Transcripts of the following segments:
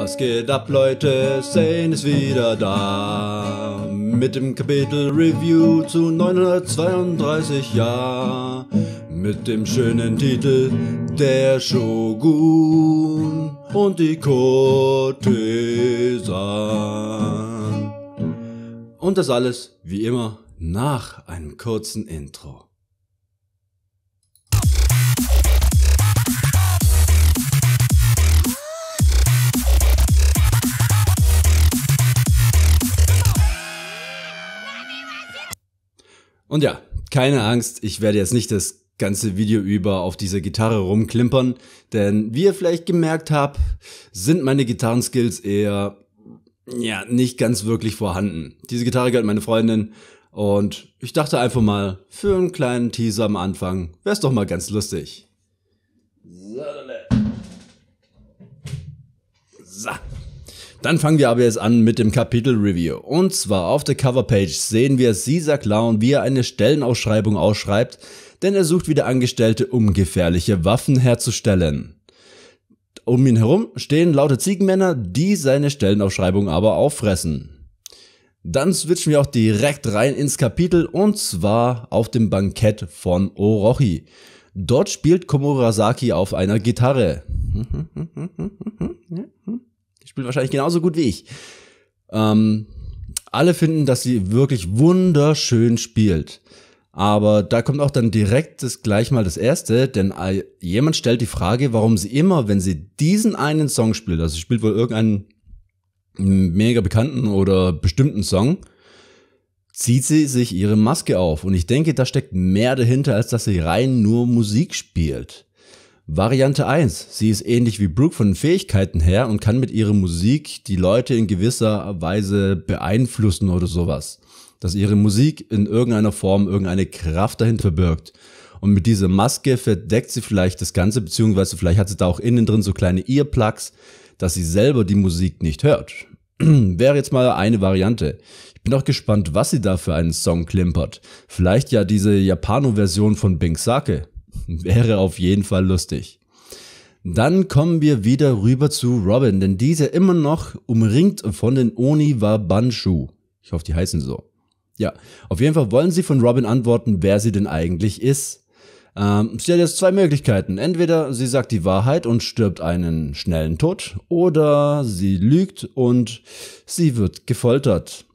Was geht ab, Leute? Sane ist wieder da. Mit dem Kapitel Review zu 932 Jahr. Mit dem schönen Titel Der Shogun und die Kurtesan. Und das alles, wie immer, nach einem kurzen Intro. Und ja, keine Angst, ich werde jetzt nicht das ganze Video über auf dieser Gitarre rumklimpern, denn wie ihr vielleicht gemerkt habt, sind meine Gitarrenskills eher ja, nicht ganz wirklich vorhanden. Diese Gitarre gehört meine Freundin und ich dachte einfach mal, für einen kleinen Teaser am Anfang wäre es doch mal ganz lustig. So. Dann fangen wir aber jetzt an mit dem Kapitel Review. Und zwar auf der Coverpage sehen wir Caesar Clown, wie er eine Stellenausschreibung ausschreibt, denn er sucht wieder Angestellte, um gefährliche Waffen herzustellen. Um ihn herum stehen lauter Ziegenmänner, die seine Stellenausschreibung aber auffressen. Dann switchen wir auch direkt rein ins Kapitel und zwar auf dem Bankett von Orochi. Dort spielt Komurasaki auf einer Gitarre. spielt wahrscheinlich genauso gut wie ich. Ähm, alle finden, dass sie wirklich wunderschön spielt. Aber da kommt auch dann direkt das gleich mal das erste, denn jemand stellt die Frage, warum sie immer, wenn sie diesen einen Song spielt, also sie spielt wohl irgendeinen mega bekannten oder bestimmten Song, zieht sie sich ihre Maske auf. Und ich denke, da steckt mehr dahinter, als dass sie rein nur Musik spielt. Variante 1. Sie ist ähnlich wie Brooke von den Fähigkeiten her und kann mit ihrer Musik die Leute in gewisser Weise beeinflussen oder sowas. Dass ihre Musik in irgendeiner Form irgendeine Kraft dahinter verbirgt. Und mit dieser Maske verdeckt sie vielleicht das Ganze, beziehungsweise vielleicht hat sie da auch innen drin so kleine Earplugs, dass sie selber die Musik nicht hört. Wäre jetzt mal eine Variante. Ich bin auch gespannt, was sie da für einen Song klimpert. Vielleicht ja diese Japano-Version von Bing Sake. Wäre auf jeden Fall lustig. Dann kommen wir wieder rüber zu Robin, denn diese immer noch umringt von den Oni war Banshu. Ich hoffe, die heißen so. Ja, auf jeden Fall wollen sie von Robin antworten, wer sie denn eigentlich ist. Ähm, sie hat jetzt zwei Möglichkeiten. Entweder sie sagt die Wahrheit und stirbt einen schnellen Tod, oder sie lügt und sie wird gefoltert.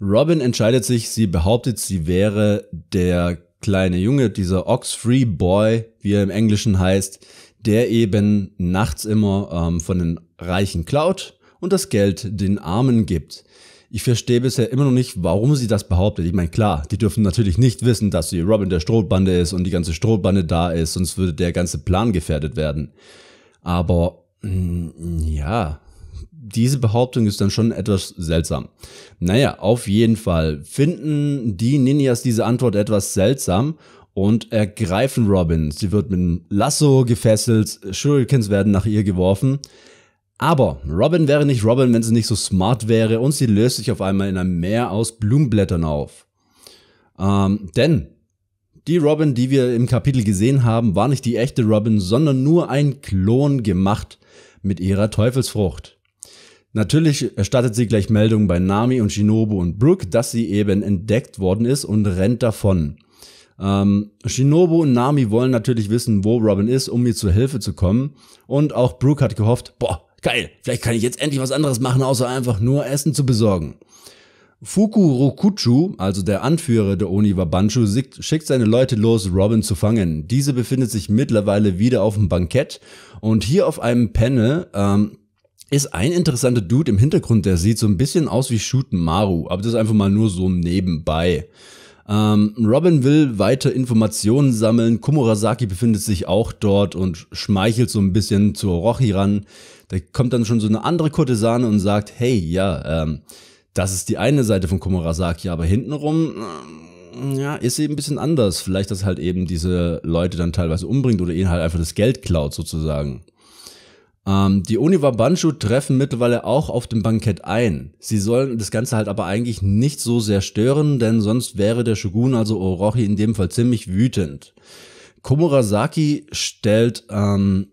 Robin entscheidet sich, sie behauptet, sie wäre der kleine Junge, dieser Oxfree Boy, wie er im Englischen heißt, der eben nachts immer ähm, von den Reichen klaut und das Geld den Armen gibt. Ich verstehe bisher immer noch nicht, warum sie das behauptet. Ich meine, klar, die dürfen natürlich nicht wissen, dass sie Robin der Strohbande ist und die ganze Strohbande da ist, sonst würde der ganze Plan gefährdet werden. Aber mh, mm, ja, diese Behauptung ist dann schon etwas seltsam. Naja, auf jeden Fall finden die Ninjas diese Antwort etwas seltsam und ergreifen Robin. Sie wird mit einem Lasso gefesselt, Shurikens werden nach ihr geworfen. Aber Robin wäre nicht Robin, wenn sie nicht so smart wäre und sie löst sich auf einmal in einem Meer aus Blumenblättern auf. Ähm, denn die Robin, die wir im Kapitel gesehen haben, war nicht die echte Robin, sondern nur ein Klon gemacht mit ihrer Teufelsfrucht. Natürlich erstattet sie gleich Meldungen bei Nami und Shinobu und Brooke, dass sie eben entdeckt worden ist und rennt davon. Ähm, Shinobu und Nami wollen natürlich wissen, wo Robin ist, um ihr zur Hilfe zu kommen. Und auch Brooke hat gehofft, boah, geil, vielleicht kann ich jetzt endlich was anderes machen, außer einfach nur Essen zu besorgen. Fuku Rokuchu, also der Anführer der Oniwa Banshu, schickt seine Leute los, Robin zu fangen. Diese befindet sich mittlerweile wieder auf dem Bankett und hier auf einem Panel ähm, ist ein interessanter Dude im Hintergrund, der sieht so ein bisschen aus wie Shooten Maru, aber das ist einfach mal nur so nebenbei. Ähm, Robin will weiter Informationen sammeln. Komurasaki befindet sich auch dort und schmeichelt so ein bisschen zu Orochi ran. Da kommt dann schon so eine andere Kurtisane und sagt, hey, ja, ähm, das ist die eine Seite von Komurasaki, aber hintenrum, äh, ja, ist eben ein bisschen anders. Vielleicht, dass halt eben diese Leute dann teilweise umbringt oder ihnen halt einfach das Geld klaut sozusagen. Ähm, die Oniwabanshu treffen mittlerweile auch auf dem Bankett ein. Sie sollen das Ganze halt aber eigentlich nicht so sehr stören, denn sonst wäre der Shogun, also Orochi, in dem Fall ziemlich wütend. Komurasaki stellt ähm,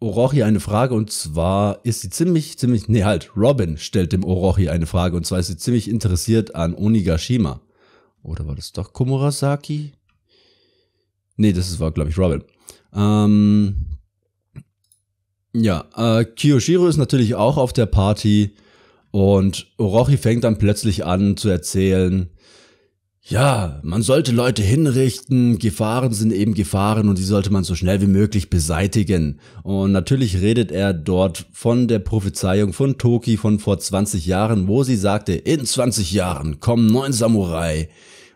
Orochi eine Frage und zwar ist sie ziemlich, ziemlich, nee halt, Robin stellt dem Orochi eine Frage und zwar ist sie ziemlich interessiert an Onigashima. Oder war das doch Komurasaki? Nee, das war, glaube ich, Robin. Ähm, ja, äh, Kiyoshiro ist natürlich auch auf der Party und Orochi fängt dann plötzlich an zu erzählen, ja, man sollte Leute hinrichten, Gefahren sind eben Gefahren und die sollte man so schnell wie möglich beseitigen. Und natürlich redet er dort von der Prophezeiung von Toki von vor 20 Jahren, wo sie sagte, in 20 Jahren kommen neun Samurai,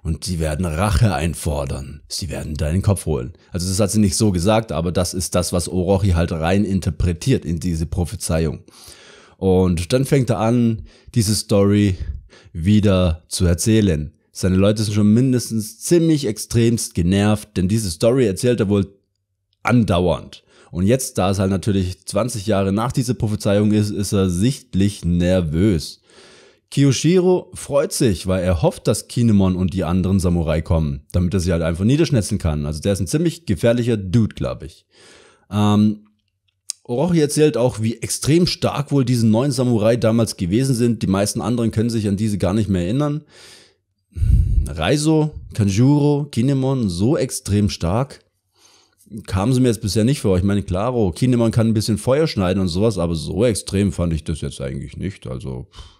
und sie werden Rache einfordern. Sie werden deinen Kopf holen. Also das hat sie nicht so gesagt, aber das ist das, was Orochi halt rein interpretiert in diese Prophezeiung. Und dann fängt er an, diese Story wieder zu erzählen. Seine Leute sind schon mindestens ziemlich extremst genervt, denn diese Story erzählt er wohl andauernd. Und jetzt, da es halt natürlich 20 Jahre nach dieser Prophezeiung ist, ist er sichtlich nervös. Kiyoshiro freut sich, weil er hofft, dass Kinemon und die anderen Samurai kommen, damit er sie halt einfach niederschnetzen kann. Also der ist ein ziemlich gefährlicher Dude, glaube ich. Ähm, Orochi erzählt auch, wie extrem stark wohl diese neuen Samurai damals gewesen sind. Die meisten anderen können sich an diese gar nicht mehr erinnern. Raizo, Kanjuro, Kinemon, so extrem stark kamen sie mir jetzt bisher nicht vor. Ich meine, klaro, oh, Kinemon kann ein bisschen Feuer schneiden und sowas, aber so extrem fand ich das jetzt eigentlich nicht. Also, pff.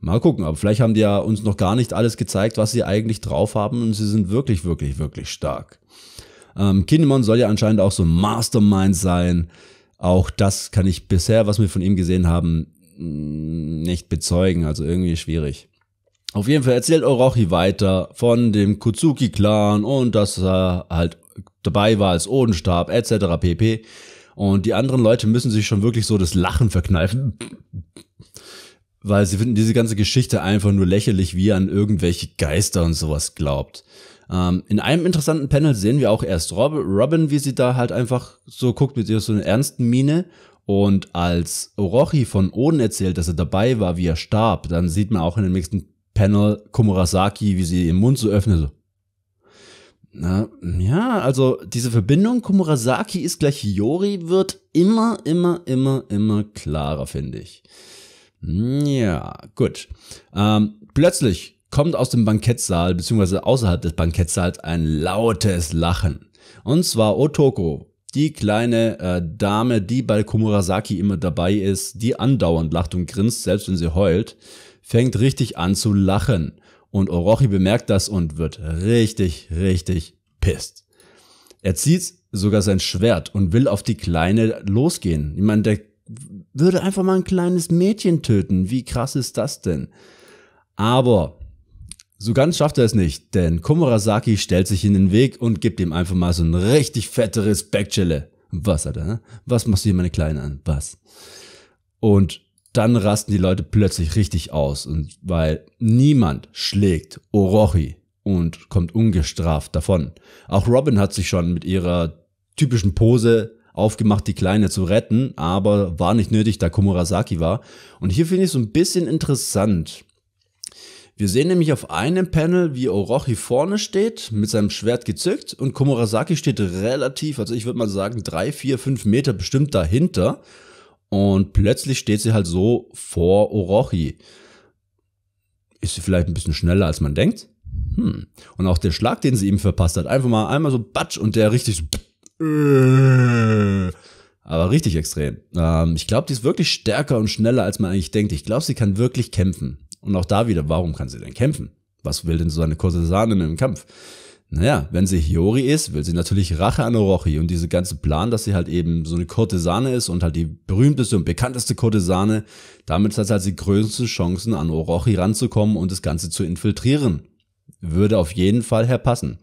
Mal gucken, aber vielleicht haben die ja uns noch gar nicht alles gezeigt, was sie eigentlich drauf haben und sie sind wirklich, wirklich, wirklich stark. Ähm, Kinemon soll ja anscheinend auch so ein Mastermind sein. Auch das kann ich bisher, was wir von ihm gesehen haben, mm, nicht bezeugen. Also irgendwie schwierig. Auf jeden Fall erzählt Orochi weiter von dem kuzuki clan und dass er halt dabei war als Odenstab etc. pp. Und die anderen Leute müssen sich schon wirklich so das Lachen verkneifen, weil sie finden diese ganze Geschichte einfach nur lächerlich, wie an irgendwelche Geister und sowas glaubt. Ähm, in einem interessanten Panel sehen wir auch erst Rob Robin, wie sie da halt einfach so guckt mit ihr so einer ernsten Miene. Und als Orochi von Oden erzählt, dass er dabei war, wie er starb, dann sieht man auch in dem nächsten Panel Komurasaki, wie sie ihren Mund so öffnet. So. Na, ja, also diese Verbindung Komurasaki ist gleich Yori wird immer, immer, immer, immer klarer, finde ich. Ja, gut. Ähm, plötzlich kommt aus dem Bankettsaal bzw. außerhalb des Bankettsaals ein lautes Lachen. Und zwar Otoko, die kleine äh, Dame, die bei Komurasaki immer dabei ist, die andauernd lacht und grinst, selbst wenn sie heult, fängt richtig an zu lachen. Und Orochi bemerkt das und wird richtig, richtig pisst. Er zieht sogar sein Schwert und will auf die Kleine losgehen. Ich meine, der würde einfach mal ein kleines Mädchen töten. Wie krass ist das denn? Aber so ganz schafft er es nicht, denn Komurasaki stellt sich in den Weg und gibt ihm einfach mal so ein richtig fette Backchelle. Was, Alter? Ne? Was machst du hier meine Kleine an? Was? Und dann rasten die Leute plötzlich richtig aus und weil niemand schlägt Orochi und kommt ungestraft davon. Auch Robin hat sich schon mit ihrer typischen Pose aufgemacht, die Kleine zu retten, aber war nicht nötig, da Komurasaki war. Und hier finde ich es so ein bisschen interessant. Wir sehen nämlich auf einem Panel, wie Orochi vorne steht, mit seinem Schwert gezückt und Komurasaki steht relativ, also ich würde mal sagen, drei, vier, fünf Meter bestimmt dahinter. Und plötzlich steht sie halt so vor Orochi. Ist sie vielleicht ein bisschen schneller, als man denkt? Hm. Und auch der Schlag, den sie ihm verpasst hat, einfach mal einmal so batsch und der richtig so äh. aber richtig extrem. Ähm, ich glaube, die ist wirklich stärker und schneller, als man eigentlich denkt. Ich glaube, sie kann wirklich kämpfen. Und auch da wieder, warum kann sie denn kämpfen? Was will denn so eine Korsesane im Kampf? Naja, wenn sie Hiyori ist, will sie natürlich Rache an Orochi und diese ganze Plan, dass sie halt eben so eine Kurtisane ist und halt die berühmteste und bekannteste Kurtisane. Damit hat sie halt die größten Chancen, an Orochi ranzukommen und das Ganze zu infiltrieren. Würde auf jeden Fall herpassen.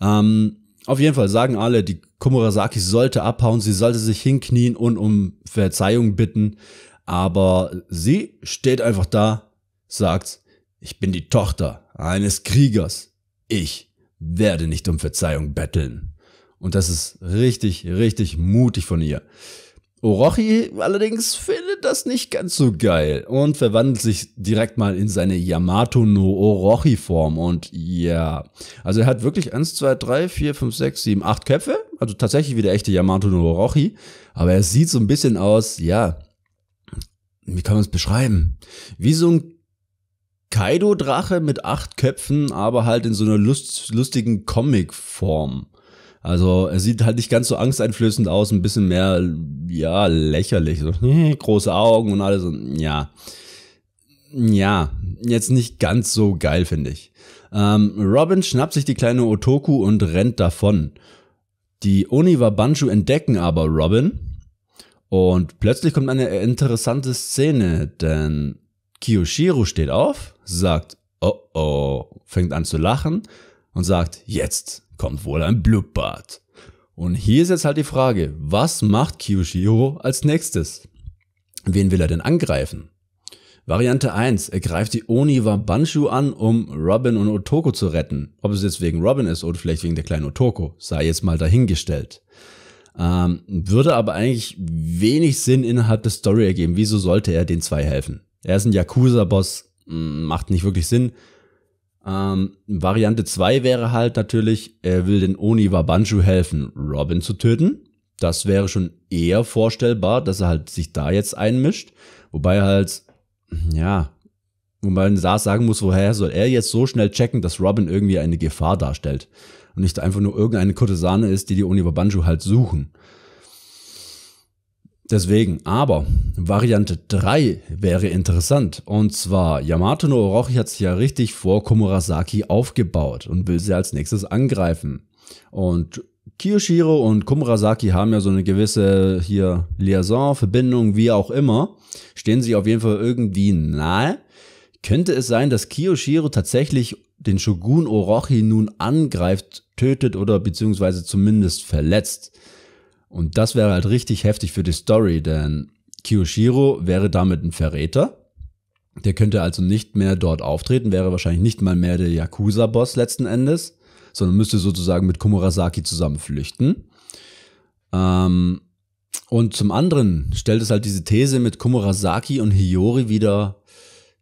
Ähm, auf jeden Fall sagen alle, die Komurasaki sollte abhauen, sie sollte sich hinknien und um Verzeihung bitten. Aber sie steht einfach da, sagt, ich bin die Tochter eines Kriegers. Ich werde nicht um Verzeihung betteln. Und das ist richtig, richtig mutig von ihr. Orochi allerdings findet findet das nicht ganz so geil und verwandelt sich direkt mal in seine Yamato no Orochi Form und ja, also er hat wirklich 1, 2, 3, 4, 5, 6, 7, 8 Köpfe, also tatsächlich wie der echte Yamato no Orochi, aber er sieht so ein bisschen aus, ja, wie kann man es beschreiben? Wie so ein Kaido-Drache mit acht Köpfen, aber halt in so einer lust, lustigen Comic-Form. Also er sieht halt nicht ganz so angsteinflößend aus, ein bisschen mehr, ja, lächerlich. So, große Augen und alles. Und ja. Ja, jetzt nicht ganz so geil, finde ich. Ähm, Robin schnappt sich die kleine Otoku und rennt davon. Die Oniwabanshu entdecken aber Robin. Und plötzlich kommt eine interessante Szene, denn Kiyoshiro steht auf, sagt, oh oh, fängt an zu lachen und sagt, jetzt kommt wohl ein Blutbad. Und hier ist jetzt halt die Frage, was macht Kiyoshiro als nächstes? Wen will er denn angreifen? Variante 1, er greift die Oniwa Banshu an, um Robin und Otoko zu retten. Ob es jetzt wegen Robin ist oder vielleicht wegen der kleinen Otoko, sei jetzt mal dahingestellt. Ähm, würde aber eigentlich wenig Sinn innerhalb der Story ergeben. Wieso sollte er den zwei helfen? Er ist ein Yakuza-Boss, mm, macht nicht wirklich Sinn. Ähm, Variante 2 wäre halt natürlich, er will den Oni Wabanchu helfen, Robin zu töten. Das wäre schon eher vorstellbar, dass er halt sich da jetzt einmischt. Wobei halt, ja, wobei ein Saas sagen muss, woher soll er jetzt so schnell checken, dass Robin irgendwie eine Gefahr darstellt und nicht einfach nur irgendeine Kurtisane ist, die die Oni Wabanchu halt suchen. Deswegen, aber Variante 3 wäre interessant. Und zwar, Yamato no Orochi hat sich ja richtig vor Komurasaki aufgebaut und will sie als nächstes angreifen. Und Kiyoshiro und Komurasaki haben ja so eine gewisse hier Liaison, Verbindung, wie auch immer. Stehen sie auf jeden Fall irgendwie nahe. Könnte es sein, dass Kiyoshiro tatsächlich den Shogun Orochi nun angreift, tötet oder beziehungsweise zumindest verletzt? Und das wäre halt richtig heftig für die Story, denn Kiyoshiro wäre damit ein Verräter. Der könnte also nicht mehr dort auftreten, wäre wahrscheinlich nicht mal mehr der Yakuza-Boss letzten Endes, sondern müsste sozusagen mit Komurasaki zusammen flüchten. Ähm, und zum anderen stellt es halt diese These mit Komurasaki und Hiyori wieder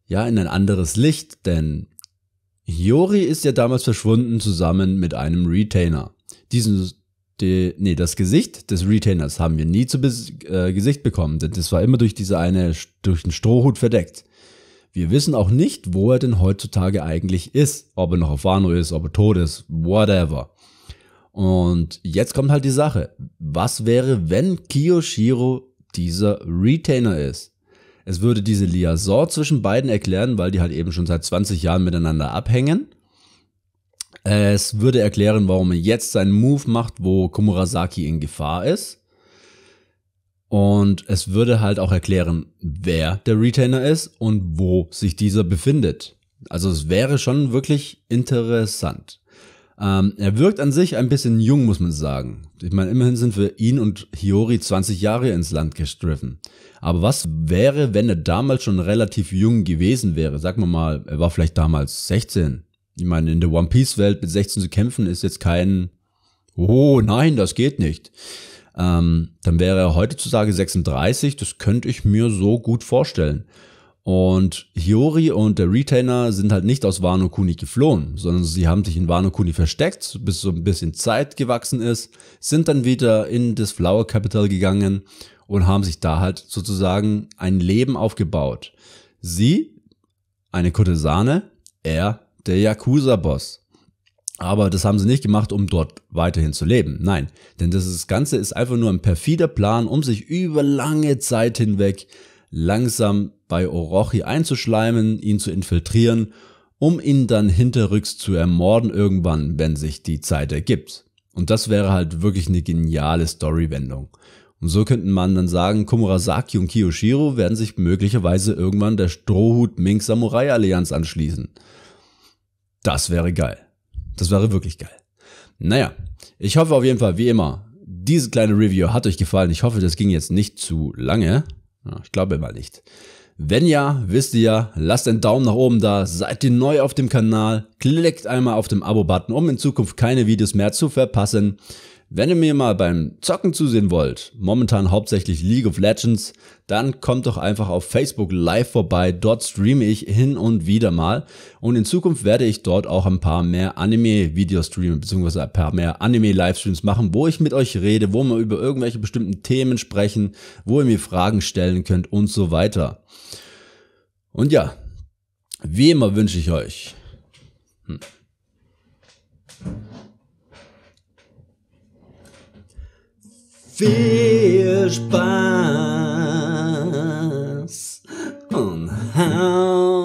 ja in ein anderes Licht, denn Hiyori ist ja damals verschwunden zusammen mit einem Retainer. Diesen, die, nee, das Gesicht des Retainers haben wir nie zu äh, Gesicht bekommen, denn es war immer durch diese eine, durch einen Strohhut verdeckt. Wir wissen auch nicht, wo er denn heutzutage eigentlich ist, ob er noch auf Wano ist, ob er tot ist, whatever. Und jetzt kommt halt die Sache. Was wäre, wenn Kiyoshiro dieser Retainer ist? Es würde diese Liaison zwischen beiden erklären, weil die halt eben schon seit 20 Jahren miteinander abhängen. Es würde erklären, warum er jetzt seinen Move macht, wo Komurasaki in Gefahr ist. Und es würde halt auch erklären, wer der Retainer ist und wo sich dieser befindet. Also es wäre schon wirklich interessant. Ähm, er wirkt an sich ein bisschen jung, muss man sagen. Ich meine, immerhin sind wir ihn und Hiyori 20 Jahre ins Land gestriffen. Aber was wäre, wenn er damals schon relativ jung gewesen wäre? Sagen wir mal, er war vielleicht damals 16, ich meine, in der One Piece Welt mit 16 zu kämpfen ist jetzt kein, oh nein, das geht nicht. Ähm, dann wäre er heutzutage 36, das könnte ich mir so gut vorstellen. Und Hiyori und der Retainer sind halt nicht aus Wano Kuni geflohen, sondern sie haben sich in Wano Kuni versteckt, bis so ein bisschen Zeit gewachsen ist, sind dann wieder in das Flower Capital gegangen und haben sich da halt sozusagen ein Leben aufgebaut. Sie, eine Kurtisane, er, der Yakuza-Boss. Aber das haben sie nicht gemacht, um dort weiterhin zu leben. Nein, denn das Ganze ist einfach nur ein perfider Plan, um sich über lange Zeit hinweg langsam bei Orochi einzuschleimen, ihn zu infiltrieren, um ihn dann hinterrücks zu ermorden irgendwann, wenn sich die Zeit ergibt. Und das wäre halt wirklich eine geniale Storywendung. Und so könnten man dann sagen, Komurasaki und Kiyoshiro werden sich möglicherweise irgendwann der Strohhut Mink Samurai Allianz anschließen. Das wäre geil. Das wäre wirklich geil. Naja, ich hoffe auf jeden Fall, wie immer, diese kleine Review hat euch gefallen. Ich hoffe, das ging jetzt nicht zu lange. Ich glaube mal nicht. Wenn ja, wisst ihr ja, lasst einen Daumen nach oben da, seid ihr neu auf dem Kanal, klickt einmal auf den Abo-Button, um in Zukunft keine Videos mehr zu verpassen. Wenn ihr mir mal beim Zocken zusehen wollt, momentan hauptsächlich League of Legends, dann kommt doch einfach auf Facebook Live vorbei. Dort streame ich hin und wieder mal. Und in Zukunft werde ich dort auch ein paar mehr Anime-Videos streamen, beziehungsweise ein paar mehr Anime-Livestreams machen, wo ich mit euch rede, wo wir über irgendwelche bestimmten Themen sprechen, wo ihr mir Fragen stellen könnt und so weiter. Und ja, wie immer wünsche ich euch. Hm. fez Spaß on how